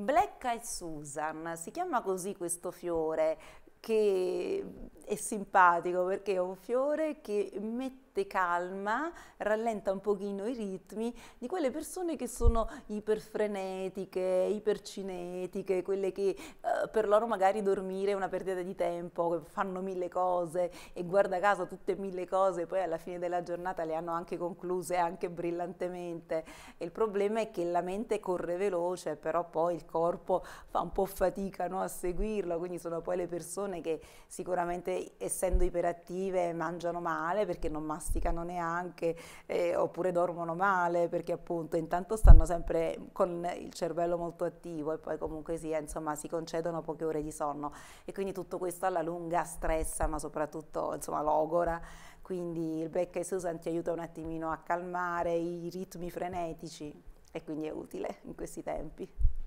Black Eyed Susan, si chiama così questo fiore, che è simpatico perché è un fiore che mette calma, rallenta un pochino i ritmi di quelle persone che sono iperfrenetiche, ipercinetiche, quelle che eh, per loro magari dormire è una perdita di tempo, fanno mille cose e guarda caso tutte mille cose poi alla fine della giornata le hanno anche concluse anche brillantemente. E il problema è che la mente corre veloce, però poi il corpo fa un po' fatica no, a seguirlo, quindi sono poi le persone persone che sicuramente essendo iperattive mangiano male perché non masticano neanche eh, oppure dormono male perché appunto intanto stanno sempre con il cervello molto attivo e poi comunque sia insomma si concedono poche ore di sonno e quindi tutto questo alla lunga stressa ma soprattutto insomma logora quindi il Becca e Susan ti aiuta un attimino a calmare i ritmi frenetici e quindi è utile in questi tempi.